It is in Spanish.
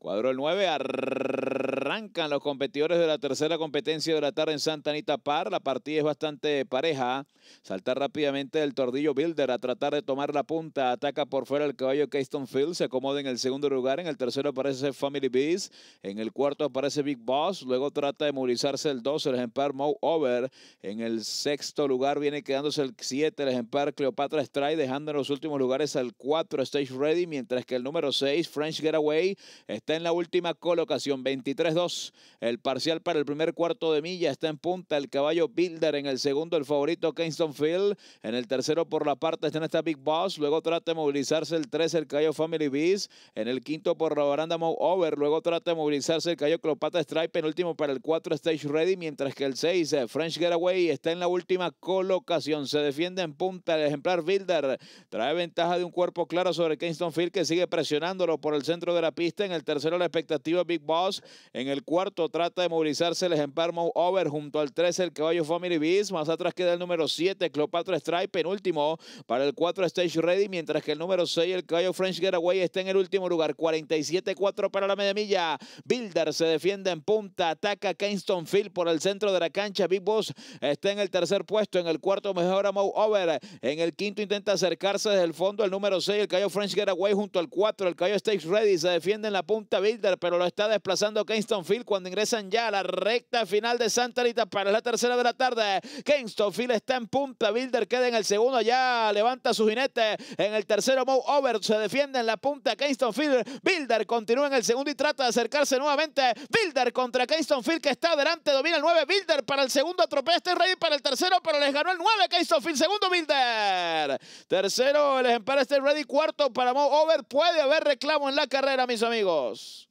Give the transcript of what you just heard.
Cuadro el 9, Arrancan los competidores de la tercera competencia de la tarde en Santa Anita Par. La partida es bastante pareja. salta rápidamente el tordillo Builder a tratar de tomar la punta. Ataca por fuera el caballo Keystone Field. Se acomoda en el segundo lugar. En el tercero aparece Family Beast. En el cuarto aparece Big Boss. Luego trata de movilizarse el 12, el ejemplar Mow Over. En el sexto lugar viene quedándose el 7, el ejemplar Cleopatra Strike, dejando en los últimos lugares al 4 Stage Ready, mientras que el número 6, French Getaway, está en la última colocación, 23 el parcial para el primer cuarto de milla está en punta el caballo Builder. En el segundo, el favorito Kingston Field. En el tercero, por la parte, está en esta Big Boss. Luego trata de movilizarse el 3, el caballo Family Beast. En el quinto, por la baranda Move Over. Luego trata de movilizarse el caballo Clopata Stripe. En último, para el 4, Stage Ready. Mientras que el 6, eh, French Getaway, está en la última colocación. Se defiende en punta el ejemplar Builder. Trae ventaja de un cuerpo claro sobre Kingston Field que sigue presionándolo por el centro de la pista. En el tercero, la expectativa Big Boss. En el cuarto trata de movilizarse el ejemplar Mow Over junto al 13 el caballo Family Beast. Más atrás queda el número 7 Cleopatra Stripe. penúltimo para el 4 Stage Ready, mientras que el número 6 el caballo French Getaway está en el último lugar. 47-4 para la media milla. Builder se defiende en punta, ataca Kingston Field por el centro de la cancha. Big Boss está en el tercer puesto, en el cuarto mejora Mow Over. En el quinto intenta acercarse desde el fondo el número 6 el caballo French Getaway junto al 4 el caballo Stage Ready. Se defiende en la punta Builder, pero lo está desplazando Kingston Kingston cuando ingresan ya a la recta final de Santa Rita para la tercera de la tarde. Kingston está en punta, Builder queda en el segundo, ya levanta su jinete en el tercero, Moe Over se defiende en la punta, Kingston Field, Builder continúa en el segundo y trata de acercarse nuevamente, Bilder contra Kingston Field que está adelante, domina el 9, Builder para el segundo, atropella este Rey para el tercero, pero les ganó el 9, Kingston segundo Bilder. tercero el ejemplar este Ready, cuarto para Moe Over, puede haber reclamo en la carrera mis amigos.